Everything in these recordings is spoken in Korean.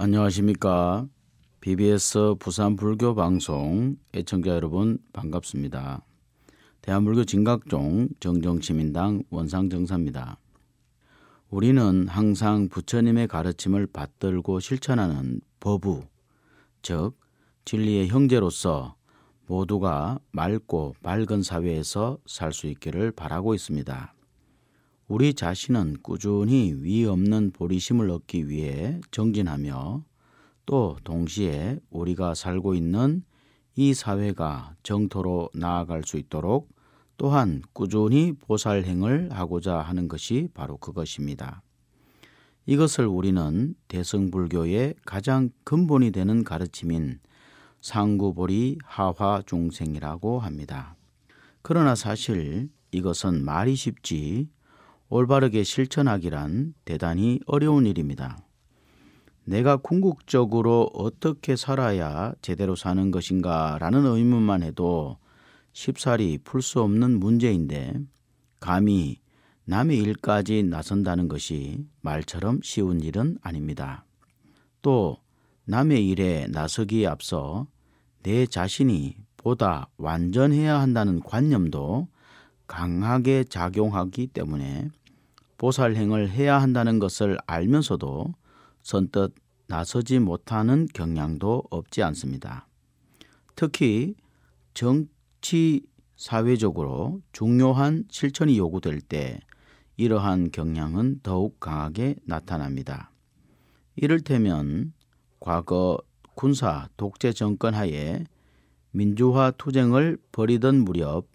안녕하십니까. BBS 부산 불교 방송 애청자 여러분 반갑습니다. 대한불교 진각종 정정시민당 원상정사입니다. 우리는 항상 부처님의 가르침을 받들고 실천하는 법우, 즉 진리의 형제로서 모두가 맑고 밝은 사회에서 살 수 있기를 바라고 있습니다. 우리 자신은 꾸준히 위 없는 보리심을 얻기 위해 정진하며 또 동시에 우리가 살고 있는 이 사회가 정토로 나아갈 수 있도록 또한 꾸준히 보살행을 하고자 하는 것이 바로 그것입니다. 이것을 우리는 대승불교의 가장 근본이 되는 가르침인 상구보리 하화중생이라고 합니다. 그러나 사실 이것은 말이 쉽지 올바르게 실천하기란 대단히 어려운 일입니다. 내가 궁극적으로 어떻게 살아야 제대로 사는 것인가 라는 의문만 해도 쉽사리 풀 수 없는 문제인데 감히 남의 일까지 나선다는 것이 말처럼 쉬운 일은 아닙니다. 또 남의 일에 나서기에 앞서 내 자신이 보다 완전해야 한다는 관념도 강하게 작용하기 때문에 보살행을 해야 한다는 것을 알면서도 선뜻 나서지 못하는 경향도 없지 않습니다. 특히 정치 사회적으로 중요한 실천이 요구될 때 이러한 경향은 더욱 강하게 나타납니다. 이를테면 과거 군사 독재 정권 하에 민주화 투쟁을 벌이던 무렵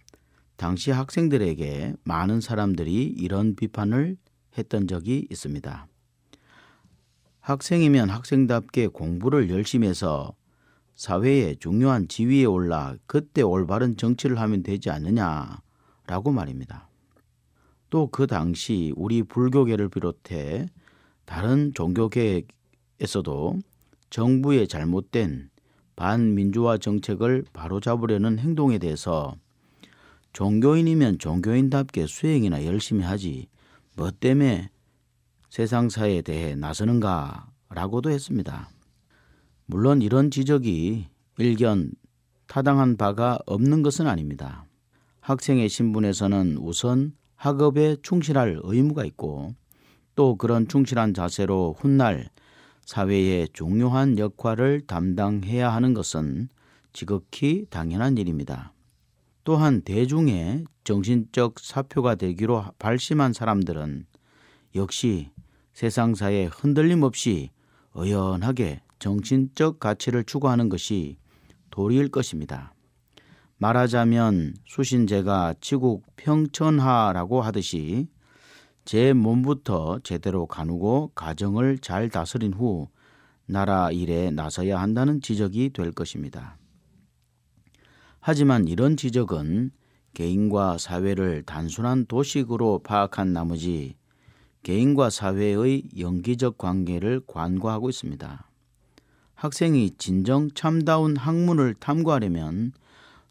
당시 학생들에게 많은 사람들이 이런 비판을 했던 적이 있습니다. 학생이면 학생답게 공부를 열심히 해서 사회의 중요한 지위에 올라 그때 올바른 정치를 하면 되지 않느냐라고 말입니다. 또 그 당시 우리 불교계를 비롯해 다른 종교계에서도 정부의 잘못된 반민주화 정책을 바로잡으려는 행동에 대해서 종교인이면 종교인답게 수행이나 열심히 하지 뭐 때문에 세상사에 대해 나서는가 라고도 했습니다. 물론 이런 지적이 일견 타당한 바가 없는 것은 아닙니다. 학생의 신분에서는 우선 학업에 충실할 의무가 있고 또 그런 충실한 자세로 훗날 사회에 중요한 역할을 담당해야 하는 것은 지극히 당연한 일입니다. 또한 대중의 정신적 사표가 되기로 발심한 사람들은 역시 세상사에 흔들림 없이 어연하게 정신적 가치를 추구하는 것이 도리일 것입니다. 말하자면 수신제가 치국 평천하라고 하듯이 제 몸부터 제대로 가누고 가정을 잘 다스린 후 나라 일에 나서야 한다는 지적이 될 것입니다. 하지만 이런 지적은 개인과 사회를 단순한 도식으로 파악한 나머지 개인과 사회의 연기적 관계를 관과하고 있습니다. 학생이 진정 참다운 학문을 탐구하려면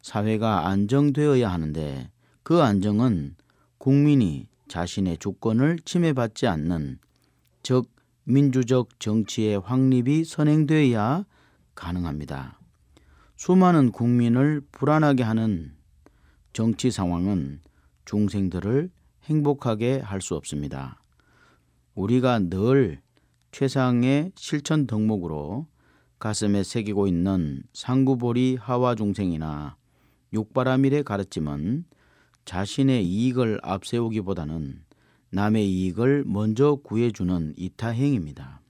사회가 안정되어야 하는데 그 안정은 국민이 자신의 주권을 침해받지 않는 즉 민주적 정치의 확립이 선행되어야 가능합니다. 수많은 국민을 불안하게 하는 정치 상황은 중생들을 행복하게 할 수 없습니다. 우리가 늘 최상의 실천 덕목으로 가슴에 새기고 있는 상구보리 하와 중생이나 육바라밀의 가르침은 자신의 이익을 앞세우기보다는 남의 이익을 먼저 구해주는 이타행입니다.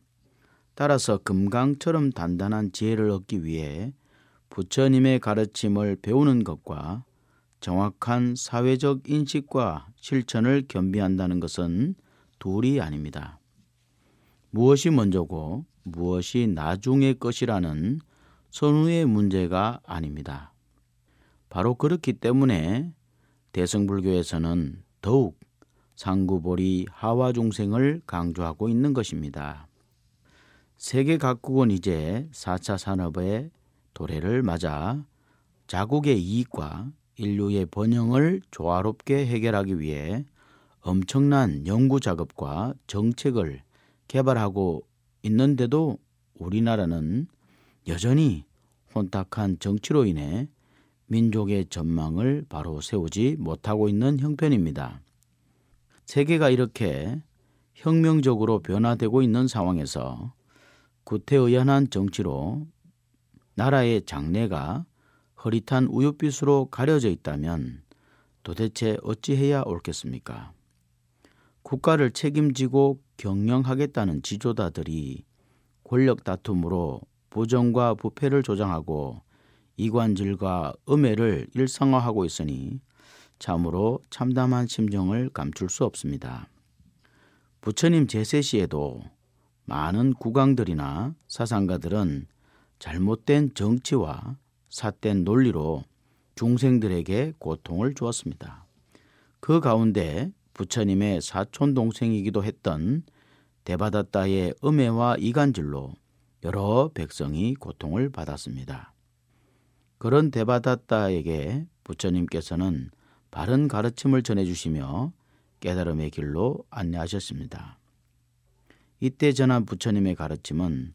따라서 금강처럼 단단한 지혜를 얻기 위해 부처님의 가르침을 배우는 것과 정확한 사회적 인식과 실천을 겸비한다는 것은 둘이 아닙니다. 무엇이 먼저고 무엇이 나중의 것이라는 선후의 문제가 아닙니다. 바로 그렇기 때문에 대승불교에서는 더욱 상구보리 하와중생을 강조하고 있는 것입니다. 세계 각국은 이제 4차 산업의 도래를 맞아 자국의 이익과 인류의 번영을 조화롭게 해결하기 위해 엄청난 연구 작업과 정책을 개발하고 있는데도 우리나라는 여전히 혼탁한 정치로 인해 민족의 전망을 바로 세우지 못하고 있는 형편입니다. 세계가 이렇게 혁명적으로 변화되고 있는 상황에서 구태의연한 정치로 나라의 장래가 허릿한 우윳빛으로 가려져 있다면 도대체 어찌해야 옳겠습니까? 국가를 책임지고 경영하겠다는 지조자들이 권력 다툼으로 보정과 부패를 조장하고 이관질과 음해를 일상화하고 있으니 참으로 참담한 심정을 감출 수 없습니다. 부처님 제세 시에도 많은 국왕들이나 사상가들은 잘못된 정치와 삿된 논리로 중생들에게 고통을 주었습니다. 그 가운데 부처님의 사촌 동생이기도 했던 대바다따의 음해와 이간질로 여러 백성이 고통을 받았습니다. 그런 대바다따에게 부처님께서는 바른 가르침을 전해주시며 깨달음의 길로 안내하셨습니다. 이때 전한 부처님의 가르침은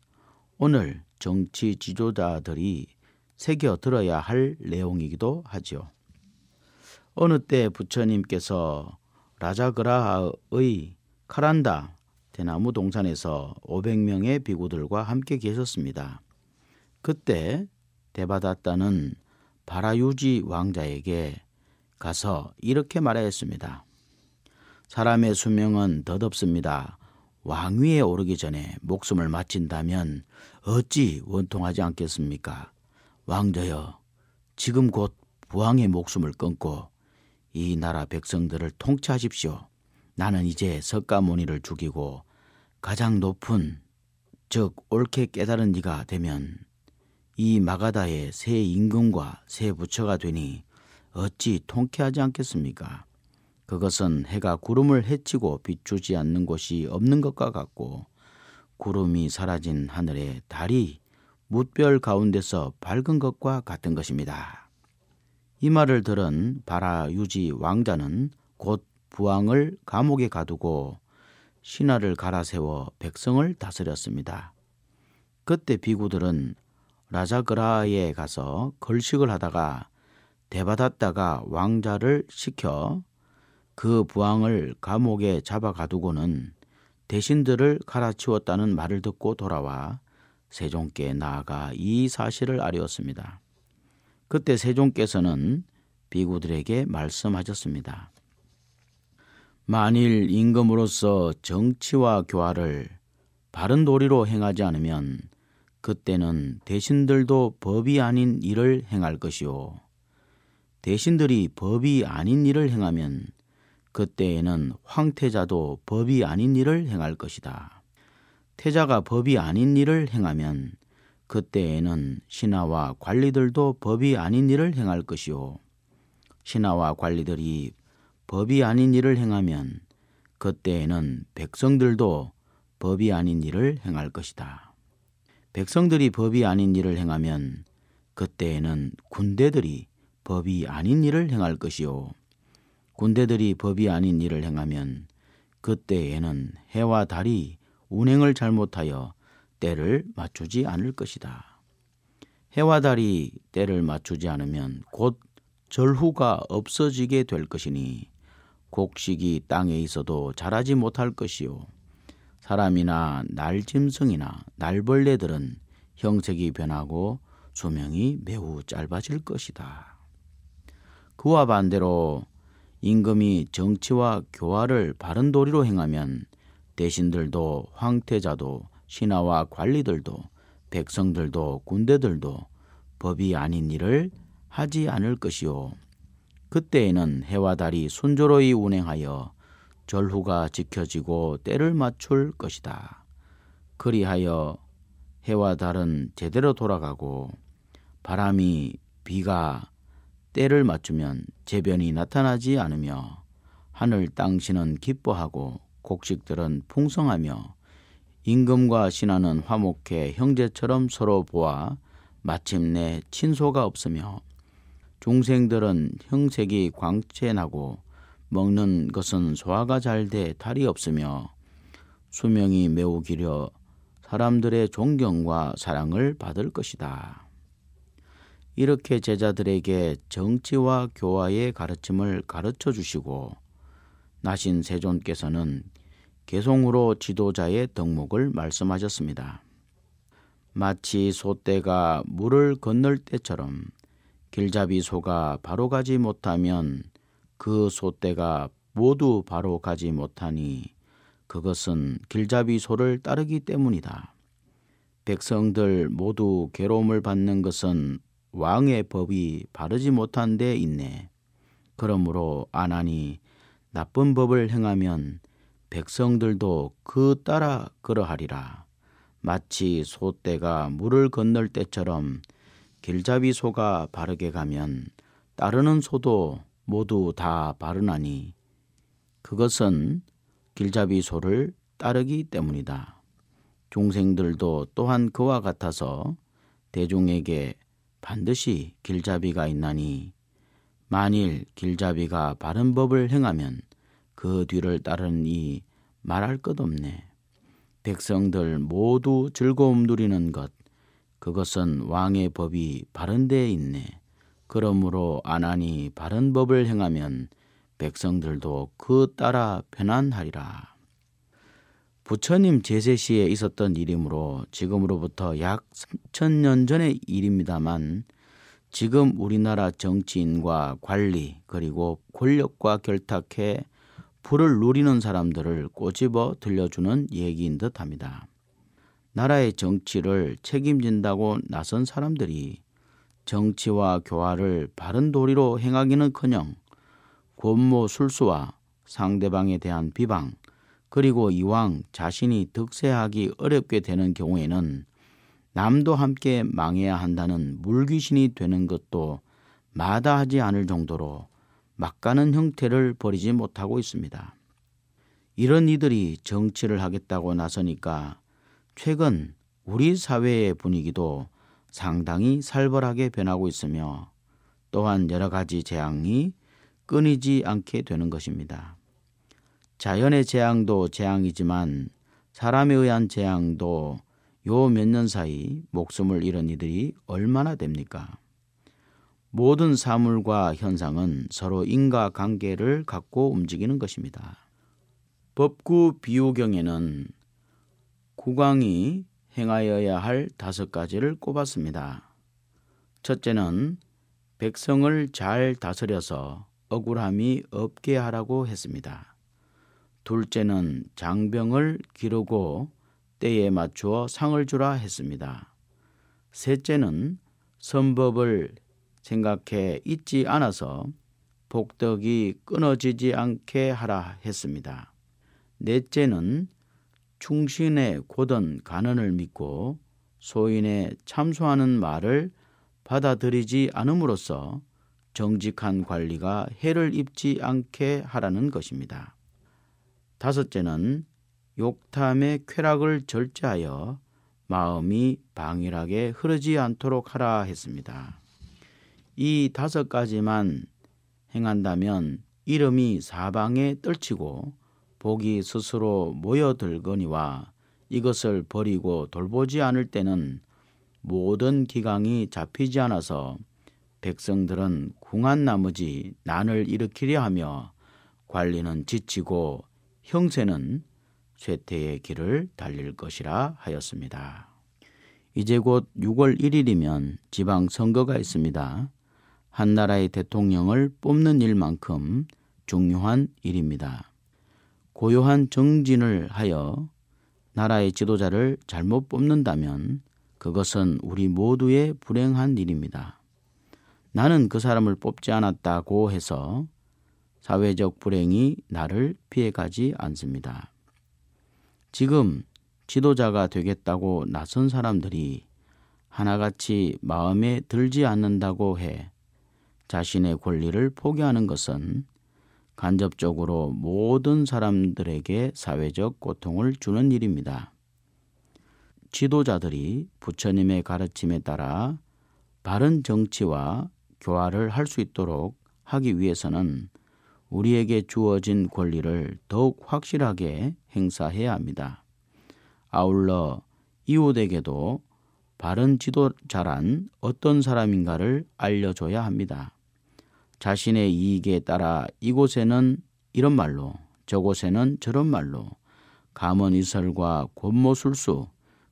오늘 정치 지도자들이 새겨 들어야 할 내용이기도 하지요. 어느 때 부처님께서 라자그라하의 카란다 대나무 동산에서 500명의 비구들과 함께 계셨습니다. 그때 대바다따는 바라유지 왕자에게 가서 이렇게 말하였습니다. 사람의 수명은 덧없습니다. 왕위에 오르기 전에 목숨을 마친다면 어찌 원통하지 않겠습니까? 왕자여, 지금 곧 부왕의 목숨을 끊고 이 나라 백성들을 통치하십시오. 나는 이제 석가모니를 죽이고 가장 높은 즉 옳게 깨달은 이가 되면 이 마가다의 새 임금과 새 부처가 되니 어찌 통쾌하지 않겠습니까? 그것은 해가 구름을 헤치고 비추지 않는 곳이 없는 것과 같고 구름이 사라진 하늘에 달이 무별 가운데서 밝은 것과 같은 것입니다. 이 말을 들은 바라유지 왕자는 곧 부왕을 감옥에 가두고 신하를 갈아세워 백성을 다스렸습니다. 그때 비구들은 라자그라에 가서 걸식을 하다가 대받았다가 왕자를 시켜 그 부왕을 감옥에 잡아 가두고는 대신들을 갈아치웠다는 말을 듣고 돌아와 세종께 나아가 이 사실을 아뢰었습니다. 그때 세종께서는 비구들에게 말씀하셨습니다. 만일 임금으로서 정치와 교화를 바른 도리로 행하지 않으면 그때는 대신들도 법이 아닌 일을 행할 것이요. 대신들이 법이 아닌 일을 행하면 그때에는 황태자도 법이 아닌 일을 행할 것이다. 태자가 법이 아닌 일을 행하면 그때에는 신하와 관리들도 법이 아닌 일을 행할 것이요. 신하와 관리들이 법이 아닌 일을 행하면 그때에는 백성들도 법이 아닌 일을 행할 것이다. 백성들이 법이 아닌 일을 행하면 그때에는 군대들이 법이 아닌 일을 행할 것이요. 군대들이 법이 아닌 일을 행하면 그때에는 해와 달이 운행을 잘못하여 때를 맞추지 않을 것이다. 해와 달이 때를 맞추지 않으면 곧 절후가 없어지게 될 것이니 곡식이 땅에 있어도 자라지 못할 것이요. 사람이나 날짐승이나 날벌레들은 형색이 변하고 수명이 매우 짧아질 것이다. 그와 반대로 임금이 정치와 교화를 바른 도리로 행하면 대신들도 황태자도 신하와 관리들도 백성들도 군대들도 법이 아닌 일을 하지 않을 것이요. 그때에는 해와 달이 순조로이 운행하여 절후가 지켜지고 때를 맞출 것이다. 그리하여 해와 달은 제대로 돌아가고 바람이 비가 때를 맞추면 재변이 나타나지 않으며 하늘 땅신은 기뻐하고 곡식들은 풍성하며 임금과 신하는 화목해 형제처럼 서로 보아 마침내 친소가 없으며 중생들은 형색이 광채나고 먹는 것은 소화가 잘 돼 탈이 없으며 수명이 매우 길어 사람들의 존경과 사랑을 받을 것이다. 이렇게 제자들에게 정치와 교화의 가르침을 가르쳐 주시고 나신 세존께서는 개송으로 지도자의 덕목을 말씀하셨습니다. 마치 소떼가 물을 건널 때처럼 길잡이 소가 바로 가지 못하면 그 소떼가 모두 바로 가지 못하니 그것은 길잡이 소를 따르기 때문이다. 백성들 모두 괴로움을 받는 것은 왕의 법이 바르지 못한 데 있네. 그러므로 아나니 나쁜 법을 행하면 백성들도 그 따라 그러하리라. 마치 소떼가 물을 건널 때처럼 길잡이 소가 바르게 가면 따르는 소도 모두 다 바르나니 그것은 길잡이 소를 따르기 때문이다. 종생들도 또한 그와 같아서 대중에게 반드시 길잡이가 있나니 만일 길잡이가 바른 법을 행하면 그 뒤를 따른이 말할 것 없네. 백성들 모두 즐거움 누리는 것 그것은 왕의 법이 바른 데 있네. 그러므로 아나니 바른 법을 행하면 백성들도 그 따라 편안하리라. 부처님 제세 시에 있었던 일이므로 지금으로부터 약 3천년 전의 일입니다만 지금 우리나라 정치인과 관리 그리고 권력과 결탁해 불을 누리는 사람들을 꼬집어 들려주는 얘기인 듯 합니다. 나라의 정치를 책임진다고 나선 사람들이 정치와 교화를 바른 도리로 행하기는커녕 권모 술수와 상대방에 대한 비방 그리고 이왕 자신이 득세하기 어렵게 되는 경우에는 남도 함께 망해야 한다는 물귀신이 되는 것도 마다하지 않을 정도로 막가는 형태를 버리지 못하고 있습니다. 이런 이들이 정치를 하겠다고 나서니까 최근 우리 사회의 분위기도 상당히 살벌하게 변하고 있으며 또한 여러 가지 재앙이 끊이지 않게 되는 것입니다. 자연의 재앙도 재앙이지만 사람에 의한 재앙도 요 몇 년 사이 목숨을 잃은 이들이 얼마나 됩니까? 모든 사물과 현상은 서로 인과관계를 갖고 움직이는 것입니다. 법구 비유경에는 국왕이 행하여야 할 다섯 가지를 꼽았습니다. 첫째는 백성을 잘 다스려서 억울함이 없게 하라고 했습니다. 둘째는 장병을 기르고 때에 맞추어 상을 주라 했습니다. 셋째는 선법을 생각해 잊지 않아서 복덕이 끊어지지 않게 하라 했습니다. 넷째는 충신의 고던 간언을 믿고 소인의 참소하는 말을 받아들이지 않음으로써 정직한 관리가 해를 입지 않게 하라는 것입니다. 다섯째는 욕탐의 쾌락을 절제하여 마음이 방일하게 흐르지 않도록 하라 했습니다. 이 다섯 가지만 행한다면 이름이 사방에 떨치고 복이 스스로 모여들거니와 이것을 버리고 돌보지 않을 때는 모든 기강이 잡히지 않아서 백성들은 궁한 나머지 난을 일으키려 하며 관리는 지치고 형세는 쇠퇴의 길을 달릴 것이라 하였습니다. 이제 곧 6월 1일이면 지방선거가 있습니다. 한 나라의 대통령을 뽑는 일만큼 중요한 일입니다. 고요한 정진을 하여 나라의 지도자를 잘못 뽑는다면 그것은 우리 모두의 불행한 일입니다. 나는 그 사람을 뽑지 않았다고 해서 사회적 불행이 나를 피해가지 않습니다. 지금 지도자가 되겠다고 나선 사람들이 하나같이 마음에 들지 않는다고 해 자신의 권리를 포기하는 것은 간접적으로 모든 사람들에게 사회적 고통을 주는 일입니다. 지도자들이 부처님의 가르침에 따라 바른 정치와 교화를 할 수 있도록 하기 위해서는 우리에게 주어진 권리를 더욱 확실하게 행사해야 합니다. 아울러 이웃에게도 바른 지도자란 어떤 사람인가를 알려줘야 합니다. 자신의 이익에 따라 이곳에는 이런 말로 저곳에는 저런 말로 감언이설과 권모술수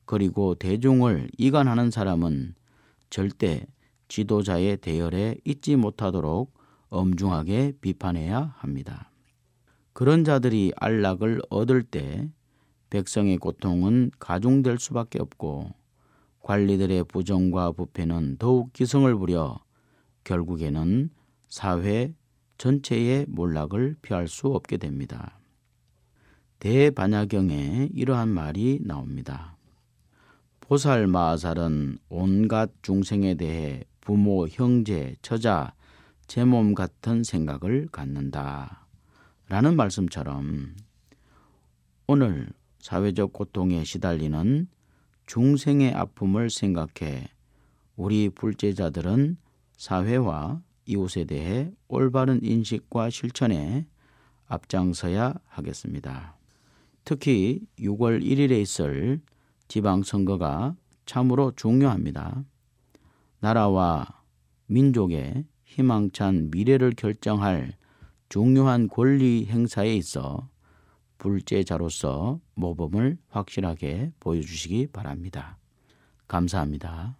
그리고 대중을 이간하는 사람은 절대 지도자의 대열에 있지 못하도록 엄중하게 비판해야 합니다. 그런 자들이 안락을 얻을 때 백성의 고통은 가중될 수밖에 없고 관리들의 부정과 부패는 더욱 기승을 부려 결국에는 사회 전체의 몰락을 피할 수 없게 됩니다. 대반야경에 이러한 말이 나옵니다. 보살마살은 온갖 중생에 대해 부모, 형제, 처자, 제몸 같은 생각을 갖는다. 라는 말씀처럼 오늘 사회적 고통에 시달리는 중생의 아픔을 생각해 우리 불제자들은 사회와 이웃에 대해 올바른 인식과 실천에 앞장서야 하겠습니다. 특히 6월 1일에 있을 지방선거가 참으로 중요합니다. 나라와 민족의 희망찬 미래를 결정할 중요한 권리 행사에 있어 불제자로서 모범을 확실하게 보여주시기 바랍니다. 감사합니다.